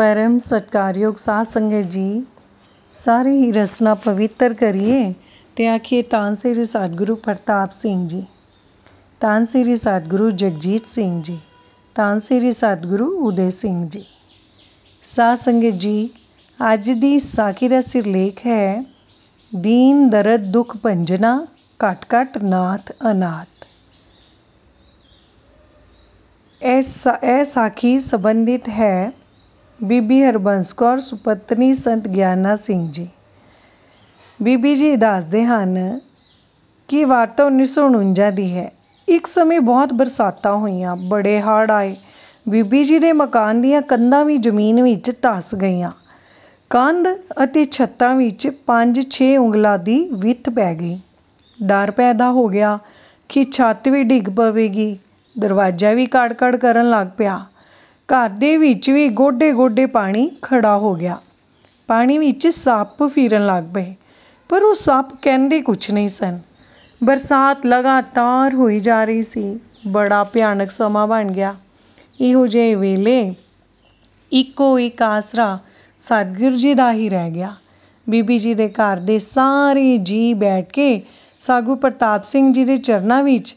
परम सत्कार योग सात संग जी सारे ही रसना पवित्र करिए ते आखिए तान श्री सतगुरु प्रताप सिंह जी तान श्री सतगुरु जगजीत सिंह जी तान श्री सतगुरु उदय सिंह जी सात संग जी अज की साखी साकिरा सिरलेख है दीन दरद दुख पंजना घट घट नाथ अनाथ ए ऐसा साखी संबंधित है ਬੀਬੀ ਹਰਬੰਸ ਕੌਰ ਸੁਪਤਨੀ ਸੰਤ ਗਿਆਨਾ ਸਿੰਘ ਜੀ ਬੀਬੀ ਜੀ ਦੱਸਦੇ ਹਨ ਕਿ ਵਾਰਤਾ 1949 ਦੀ ਹੈ ਇੱਕ ਸਮੇਂ ਬਹੁਤ ਬਰਸਾਤਾਂ ਹੋਈਆਂ ਬੜੇ ਹੜ੍ਹ ਆਏ ਬੀਬੀ ਜੀ ਦੇ ਮਕਾਨ ਦੀਆਂ ਕੰਧਾਂ ਵੀ ਜ਼ਮੀਨ ਵਿੱਚ ਧਸ ਗਈਆਂ ਕੰਧ ਅਤੇ ਛੱਤਾਂ ਵਿੱਚ 5-6 ਉਂਗਲਾਂ ਦੀ ਵਿੱਥ ਪੈ ਗਈ ਡਰ ਪੈਦਾ ਹੋ ਗਿਆ ਕਿ ਛੱਤ ਵੀ ਡਿੱਗ ਪਵੇਗੀ ਦਰਵਾਜ਼ਾ ਵੀ ਕੜਕੜ ਕਰਨ ਲੱਗ ਪਿਆ ਘਰ ਦੇ ਵਿੱਚ ਵੀ ਗੋਡੇ ਗੋਡੇ ਪਾਣੀ ਖੜਾ ਹੋ ਗਿਆ ਪਾਣੀ ਵਿੱਚ ਸੱਪ ਫਿਰਨ ਲੱਗ ਪਏ ਪਰ ਉਹ ਸੱਪ ਕਹਿੰਦੇ ਕੁਛ ਨਹੀਂ ਸਨ ਬਰਸਾਤ ਲਗਾਤਾਰ ਹੋਈ ਜਾ ਰਹੀ ਸੀ ਬੜਾ ਭਿਆਨਕ ਸਮਾਂ ਬਣ ਗਿਆ ਇਹੋ ਜਿਹੇ ਵੇਲੇ ਇੱਕੋ ਇੱਕ ਆਸਰਾ ਸਤਗੁਰ ਜੀ ਦਾ ਹੀ ਰਹਿ ਗਿਆ ਬੀਬੀ ਜੀ ਦੇ ਘਰ ਦੇ ਸਾਰੇ ਜੀ ਬੈਠ ਕੇ ਸਾਗੂ ਪ੍ਰਤਾਪ ਸਿੰਘ ਜੀ ਦੇ ਚਰਨਾਂ ਵਿੱਚ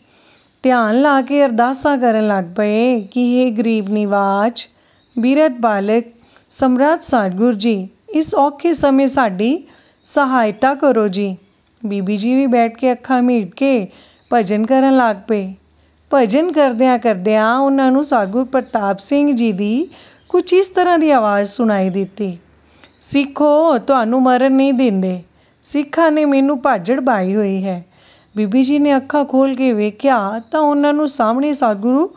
ਧਿਆਨ ਲਾ ਕੇ ਅਰਦਾਸਾਂ ਕਰਨ ਲੱਗ ਪਏ ਕਿ हे ਗਰੀਬ ਨਿਵਾਜ ਬੀਰਤ ਬਾਲਕ ਸਮਰਾਟ ਸਤਗੁਰ ਜੀ ਇਸ ਔਖੇ ਸਮੇਂ ਸਾਡੀ ਸਹਾਇਤਾ ਕਰੋ ਜੀ ਬੀਬੀ ਜੀ ਵੀ ਬੈਠ ਕੇ ਅੱਖਾਂ ਮੀਟ ਕੇ ਭਜਨ ਕਰਨ ਲੱਗ ਪਏ ਭਜਨ ਕਰਦਿਆਂ ਕਰਦਿਆਂ ਉਹਨਾਂ ਨੂੰ ਸਤਗੁਰ ਪ੍ਰਤਾਪ ਸਿੰਘ ਜੀ ਦੀ ਕੁਝ ਇਸ ਤਰ੍ਹਾਂ ਦੀ ਆਵਾਜ਼ ਸੁਣਾਈ ਦਿੱਤੀ ਸਿੱਖੋ ਤੁਹਾਨੂੰ ਮਰਨ ਨਹੀਂ ਦਿੰਦੇ ਸਿੱਖਾਂ ਨੇ ਮੈਨੂੰ ਭਾਜੜ ਪਾਈ ਹੋਈ ਹੈ ਬੀਬੀ ਜੀ ਨੇ ਅੱਖਾਂ ਖੋਲ ਕੇ ਵੇਖਿਆ ਤਾਂ ਉਹਨਾਂ ਨੂੰ ਸਾਹਮਣੇ ਸਤਿਗੁਰੂ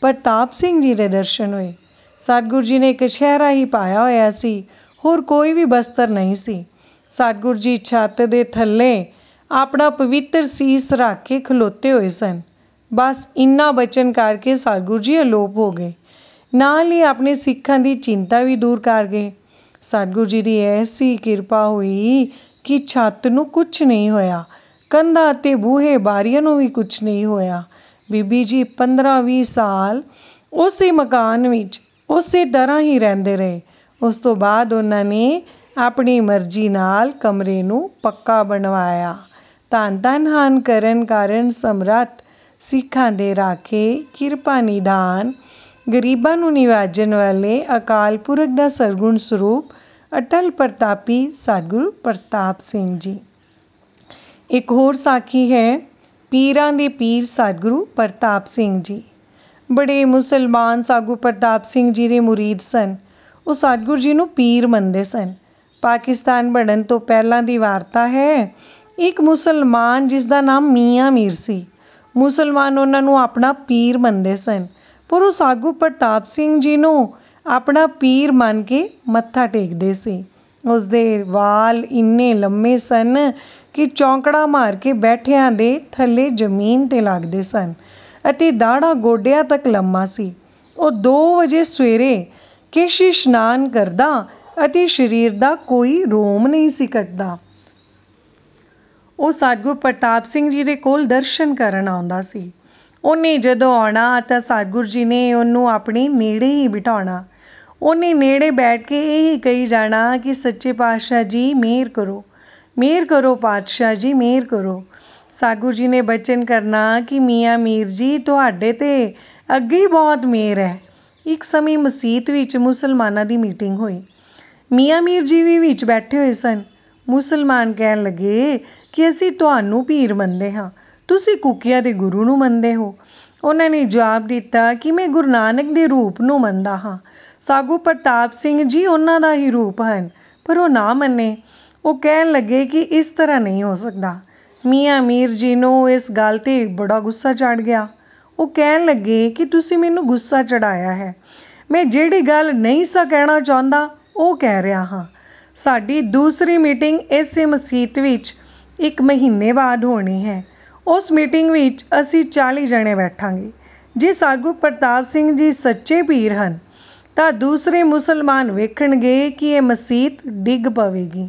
ਪ੍ਰਤਾਪ ਸਿੰਘ ਜੀ ਦੇ ਦਰਸ਼ਨ ਹੋਏ ਸਤਿਗੁਰੂ ਜੀ ਨੇ ਇੱਕ ਛਹਿਰਾ ਹੀ ਪਾਇਆ ਹੋਇਆ ਸੀ ਹੋਰ ਕੋਈ ਵੀ ਬਸਤਰ ਨਹੀਂ ਸੀ ਸਤਿਗੁਰੂ ਜੀ ਛੱਤ ਦੇ ਥੱਲੇ ਆਪਣਾ ਪਵਿੱਤਰ ਸੀਸ ਰੱਖ ਕੇ ਖਲੋਤੇ ਹੋਏ ਸਨ ਬਸ ਇੰਨਾ ਬਚਨ ਕਰਕੇ ਸਤਿਗੁਰੂ ਜੀ ਅਲੋਪ ਹੋ ਗਏ ਨਾਲ ਹੀ ਆਪਣੇ ਸਿੱਖਾਂ ਦੀ ਚਿੰਤਾ ਵੀ ਦੂਰ ਕਰ ਗਏ ਸਤਿਗੁਰੂ ਜੀ ਦੀ ਐਸੀ ਕਿਰਪਾ ਹੋਈ ਕਿ ਛੱਤ ਨੂੰ ਕੁਝ ਨਹੀਂ ਹੋਇਆ ਕੰਧਾਂ ਅਤੇ ਬੂਹੇ ਬਾਰੀਆਂ ਨੂੰ ਵੀ ਕੁਛ ਨਹੀਂ ਹੋਇਆ ਬੀਬੀ ਜੀ 15-20 ਸਾਲ ਉਸੇ ਮਕਾਨ ਵਿੱਚ ਉਸੇ ਤਰ੍ਹਾਂ ਹੀ ਰਹਿੰਦੇ ਰਹੇ ਉਸ ਤੋਂ ਬਾਅਦ ਉਹਨਾਂ ਨੇ ਆਪਣੀ ਮਰਜ਼ੀ ਨਾਲ ਕਮਰੇ ਨੂੰ ਪੱਕਾ ਬਣਵਾਇਆ ਧੰਨ ਧੰਨ ਹਨ ਕਰਨ ਕਾਰਨ ਸਮਰੱਥ ਸਿੱਖਾਂ ਦੇ ਰਾਖੇ ਕਿਰਪਾ ਨਿਦਾਨ ਗਰੀਬਾਂ ਨੂੰ ਨਿਵਾਜਣ ਵਾਲੇ ਅਕਾਲ ਪੁਰਖ ਦਾ ਸਰਗੁਣ ਸਰੂਪ ਅਟਲ ਪ੍ਰਤਾਪੀ ਸਤਗੁਰੂ ਪ੍ਰਤਾਪ ਸਿੰਘ ਜੀ ਇੱਕ ਹੋਰ ਸਾਖੀ ਹੈ ਪੀਰਾਂ ਦੇ ਪੀਰ ਸਤਿਗੁਰੂ ਪ੍ਰਤਾਪ ਸਿੰਘ ਜੀ ਬੜੇ ਮੁਸਲਮਾਨ ਸਾਗੂ ਪ੍ਰਤਾਪ ਸਿੰਘ ਜੀ ਦੇ ਮੁਰੀਦ ਸਨ ਉਹ ਸਤਿਗੁਰ ਜੀ ਨੂੰ ਪੀਰ ਮੰਨਦੇ ਸਨ ਪਾਕਿਸਤਾਨ ਬਣਨ ਤੋਂ ਪਹਿਲਾਂ ਦੀ ਵਾਰਤਾ ਹੈ ਇੱਕ ਮੁਸਲਮਾਨ ਜਿਸ ਦਾ ਨਾਮ ਮੀਆਂ ਮੀਰ ਸੀ ਮੁਸਲਮਾਨ ਉਹਨਾਂ ਨੂੰ ਆਪਣਾ ਪੀਰ ਮੰਨਦੇ ਸਨ ਪਰ ਉਹ ਸਾਗੂ ਪ੍ਰਤਾਪ ਸਿੰਘ ਜੀ ਨੂੰ ਆਪਣਾ ਪੀਰ ਮੰਨ ਕੇ ਮੱਥਾ ਟੇਕਦੇ ਸੀ ਉਸ ਦੇ ਵਾਲ ਇੰਨੇ ਲੰਮੇ ਸਨ ਕਿ ਚੌਂਕੜਾ ਮਾਰ ਕੇ ਬੈਠਿਆਂ ਦੇ ਥੱਲੇ ਜ਼ਮੀਨ 'ਤੇ ਲੱਗਦੇ ਸਨ ਅਤੇ ਦਾੜਾ ਗੋਡਿਆਂ ਤੱਕ ਲੰਮਾ ਸੀ। ਉਹ 2 ਵਜੇ ਸਵੇਰੇ ਕੇਸ਼ ਇਸ਼ਨਾਨ ਕਰਦਾ ਅਤੇ ਸਰੀਰ ਦਾ ਕੋਈ ਰੋਮ ਨਹੀਂ ਸੀ ਕੱਟਦਾ। ਉਹ ਸਤਿਗੁਰੂ ਪ੍ਰਤਾਪ ਸਿੰਘ ਜੀ ਦੇ ਕੋਲ ਦਰਸ਼ਨ ਕਰਨ ਆਉਂਦਾ ਸੀ। ਉਹਨੇ ਜਦੋਂ ਆਣਾ ਤਾਂ ਸਤਿਗੁਰੂ ਜੀ ਨੇ ਉਹਨੂੰ ਆਪਣੇ ਨੇੜੇ ਹੀ ਬਿਠਾਉਣਾ। ਉਹਨੇ ਨੇੜੇ ਬੈਠ ਕੇ ਇਹ ਹੀ ਕਹੀ ਜਾਣਾ ਕਿ ਸੱਚੇ ਪਾਤਸ਼ਾਹ ਜੀ ਮਿਹਰ ਕਰੋ। ਮਿਹਰ ਕਰੋ ਪਾਤਸ਼ਾਹ ਜੀ ਮਿਹਰ ਕਰੋ ਸਾਗੂ ਜੀ ਨੇ ਬਚਨ ਕਰਨਾ ਕਿ ਮੀਆਂ ਮੀਰ ਜੀ ਤੁਹਾਡੇ ਤੇ ਅੱਗੇ ਹੀ ਬਹੁਤ ਮਿਹਰ ਹੈ ਇੱਕ ਸਮੇਂ ਮਸਜਿਦ ਵਿੱਚ ਮੁਸਲਮਾਨਾਂ ਦੀ ਮੀਟਿੰਗ ਹੋਈ ਮੀਆਂ ਮੀਰ ਜੀ ਵੀ ਵਿੱਚ ਬੈਠੇ ਹੋਏ ਸਨ ਮੁਸਲਮਾਨ ਕਹਿਣ ਲੱਗੇ ਕਿ ਅਸੀਂ ਤੁਹਾਨੂੰ ਪੀਰ ਮੰਨਦੇ ਹਾਂ ਤੁਸੀਂ ਕੁਕੀਆਂ ਦੇ ਗੁਰੂ ਨੂੰ ਮੰਨਦੇ ਹੋ ਉਹਨਾਂ ਨੇ ਜਵਾਬ ਦਿੱਤਾ ਕਿ ਮੈਂ ਗੁਰੂ ਨਾਨਕ ਦੇ ਰੂਪ ਨੂੰ ਮੰਨਦਾ ਹਾਂ ਸਾਗੂ ਪ੍ਰਤਾਪ ਸਿੰਘ ਜੀ ਉਹਨਾਂ ਦਾ ਹੀ ਰੂਪ ਹਨ ਪਰ ਉਹ ਨਾ ਮੰਨੇ ਉਹ ਕਹਿਣ ਲੱਗੇ ਕਿ ਇਸ ਤਰ੍ਹਾਂ ਨਹੀਂ ਹੋ ਸਕਦਾ ਮੀਆਂ ਮੀਰ ਜੀ ਨੂੰ ਇਸ ਗੱਲ 'ਤੇ ਬੜਾ ਗੁੱਸਾ ਚੜ ਗਿਆ ਉਹ ਕਹਿਣ ਲੱਗੇ ਕਿ ਤੁਸੀਂ ਮੈਨੂੰ ਗੁੱਸਾ ਚੜਾਇਆ ਹੈ ਮੈਂ ਜਿਹੜੀ ਗੱਲ ਨਹੀਂ ਸਾ ਕਹਿਣਾ ਚਾਹੁੰਦਾ ਉਹ ਕਹਿ ਰਿਹਾ ਹਾਂ ਸਾਡੀ ਦੂਸਰੀ ਮੀਟਿੰਗ ਇਸੇ ਮਸਜਿਦ ਵਿੱਚ ਇੱਕ ਮਹੀਨੇ ਬਾਅਦ ਹੋਣੀ ਹੈ ਉਸ ਮੀਟਿੰਗ ਵਿੱਚ ਅਸੀਂ 40 ਜਣੇ ਬੈਠਾਂਗੇ ਜੇ ਸਾਗੂ ਪ੍ਰਤਾਪ ਸਿੰਘ ਜੀ ਸੱਚੇ ਪੀਰ ਹਨ ਤਾਂ ਦੂਸਰੇ ਮੁਸਲਮਾਨ ਵੇਖਣਗੇ ਕਿ ਇਹ ਮਸਜਿਦ ਡਿੱਗ ਪਵੇਗੀ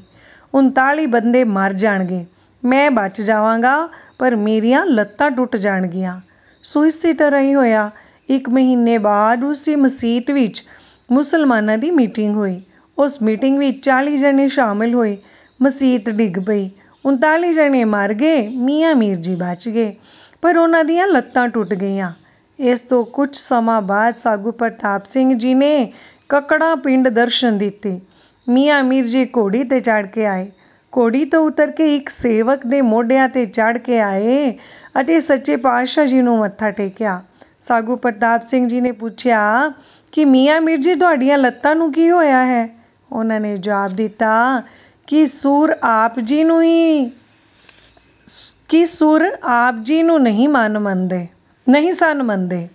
39 ਬੰਦੇ ਮਰ ਜਾਣਗੇ ਮੈਂ ਬਚ ਜਾਵਾਂਗਾ ਪਰ ਮੇਰੀਆਂ ਲੱਤਾਂ ਟੁੱਟ ਜਾਣਗੀਆਂ ਸੁਇਸਾਈਡ ਰਹੀ ਹੋਇਆ ਇੱਕ ਮਹੀਨੇ ਬਾਅਦ ਉਸੇ ਮਸਜਿਦ ਵਿੱਚ ਮੁਸਲਮਾਨਾਂ ਦੀ ਮੀਟਿੰਗ ਹੋਈ ਉਸ ਮੀਟਿੰਗ ਵਿੱਚ 40 ਜਣੇ ਸ਼ਾਮਿਲ ਹੋਏ ਮਸਜਿਦ ਡਿੱਗ ਪਈ 39 ਜਣੇ ਮਰ ਗਏ ਮੀਆਂ ਮੀਰ ਜੀ ਬਚ ਗਏ ਪਰ ਉਹਨਾਂ ਦੀਆਂ ਲੱਤਾਂ ਟੁੱਟ ਗਈਆਂ ਇਸ ਤੋਂ ਕੁਝ ਸਮਾਂ ਬਾਅਦ ਸਾਗੂ ਪ੍ਰਤਾਪ ਸਿੰਘ ਜੀ ਨੇ ਕਕੜਾ ਪਿੰਡ ਦਰਸ਼ਨ ਦਿੱਤੇ ਮੀਆਂ ਮੀਰ ਜੀ ਘੋੜੀ 'ਤੇ ਚੜ ਕੇ ਆਏ। ਘੋੜੀ ਤੋਂ ਉਤਰ ਕੇ ਇੱਕ ਸੇਵਕ ਦੇ ਮੋਢਿਆਂ 'ਤੇ ਚੜ ਕੇ ਆਏ ਅਤੇ ਸੱਚੇ ਪਾਤਸ਼ਾਹ ਜੀ ਨੂੰ ਮੱਥਾ ਟੇਕਿਆ। ਸਾਗੂ ਪ੍ਰਤਾਪ ਸਿੰਘ ਜੀ ਨੇ ਪੁੱਛਿਆ ਕਿ ਮੀਆਂ ਮੀਰ ਜੀ ਤੁਹਾਡੀਆਂ ਲੱਤਾਂ ਨੂੰ ਕੀ ਹੋਇਆ ਹੈ? ਉਹਨਾਂ ਨੇ ਜਵਾਬ ਦਿੱਤਾ ਕਿ ਸੂਰ ਆਪ ਜੀ ਨੂੰ ਹੀ ਕਿ ਸੂਰ ਆਪ ਜੀ ਨੂੰ ਨਹੀਂ ਮੰਦੇ ਨਹੀਂ ਸਨ ਮੰਦੇ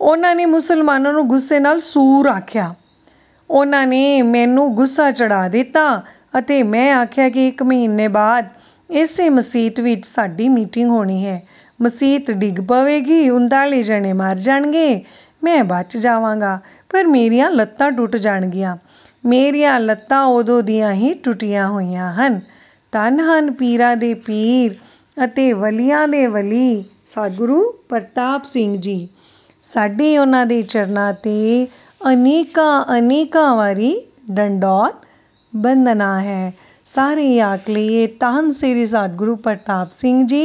ਉਹਨਾਂ ਨੇ ਮੁਸਲਮਾਨਾਂ ਨੂੰ ਗੁੱਸੇ ਨਾਲ ਸੂਰ ਆਖਿਆ। ਉਹਨਾਂ ਨੇ ਮੈਨੂੰ ਗੁੱਸਾ ਚੜ੍ਹਾ ਦਿੱਤਾ ਅਤੇ ਮੈਂ ਆਖਿਆ ਕਿ ਇੱਕ ਮਹੀਨੇ ਬਾਅਦ ਇਸੇ ਮਸੀਤ ਵਿੱਚ ਸਾਡੀ ਮੀਟਿੰਗ ਹੋਣੀ ਹੈ। ਮਸੀਤ ਡਿੱਗ ਪਵੇਗੀ, ਉਨਤਾਲੀ ਜਣੇ ਮਰ ਜਾਣਗੇ, ਮੈਂ ਬਚ ਜਾਵਾਂਗਾ, ਪਰ ਮੇਰੀਆਂ ਲੱਤਾਂ ਟੁੱਟ ਜਾਣਗੀਆਂ। ਮੇਰੀਆਂ ਲੱਤਾਂ ਉਦੋਂ ਦੀਆਂ ਹੀ ਟੁੱਟੀਆਂ ਹੋਈਆਂ ਹਨ। ਤਨ ਹਨ ਪੀਰਾਂ ਦੇ ਪੀਰ ਅਤੇ ਵਲੀਆਂ ਦੇ ਵਲੀ, ਸਤਿਗੁਰੂ ਪ੍ਰਤਾਪ ਸਿੰਘ ਜੀ। ਸਾਡੇ ਉਹਨਾਂ ਦੇ ਚਰਨਾਂ 'ਤੇ अनेक ಅನೇಕವಾರಿ दंडौत बंदना है सारे तान श्री सतगुरु प्रताप सिंह जी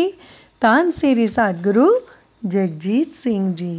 श्री सतगुरु जगजीत सिंह जी